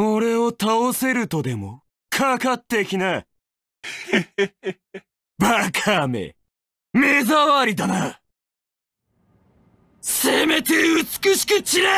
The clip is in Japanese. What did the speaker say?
俺を倒せるとでもかかってきな。バカめ。目障りだな。せめて美しく散れ